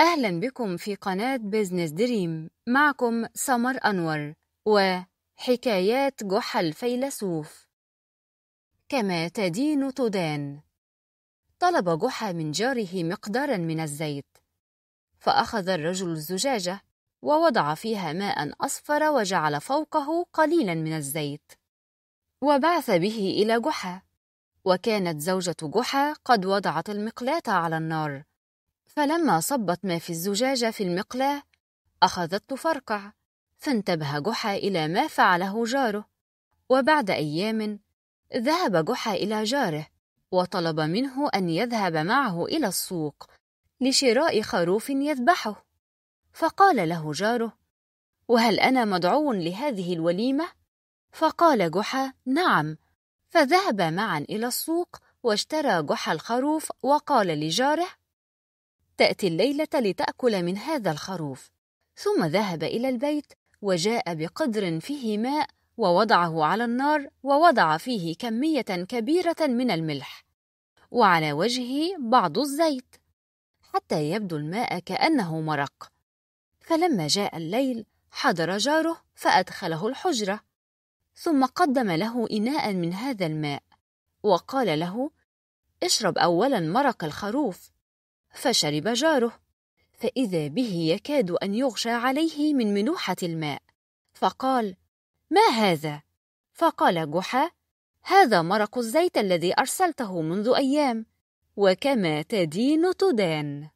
أهلا بكم في قناة بيزنس دريم معكم سمر أنور وحكايات جحا الفيلسوف كما تدين تدان طلب جحا من جاره مقدارا من الزيت فأخذ الرجل الزجاجة ووضع فيها ماء أصفر وجعل فوقه قليلا من الزيت وبعث به إلى جحا وكانت زوجة جحا قد وضعت المقلاة على النار فلما صبت ما في الزجاجة في المقلاة أخذت تفرقع فانتبه جحا إلى ما فعله جاره وبعد أيام ذهب جحا إلى جاره وطلب منه أن يذهب معه إلى السوق لشراء خروف يذبحه فقال له جاره وهل أنا مدعو لهذه الوليمة؟ فقال جحا نعم فذهب معا إلى السوق واشترى جحا الخروف وقال لجاره تأتي الليلة لتأكل من هذا الخروف ثم ذهب إلى البيت وجاء بقدر فيه ماء ووضعه على النار ووضع فيه كمية كبيرة من الملح وعلى وجهه بعض الزيت حتى يبدو الماء كأنه مرق فلما جاء الليل حضر جاره فأدخله الحجرة ثم قدم له إناء من هذا الماء وقال له اشرب أولا مرق الخروف فشرب جاره فإذا به يكاد أن يغشى عليه من منوحه الماء فقال ما هذا؟ فقال جحا هذا مرق الزيت الذي أرسلته منذ أيام وكما تدين تدان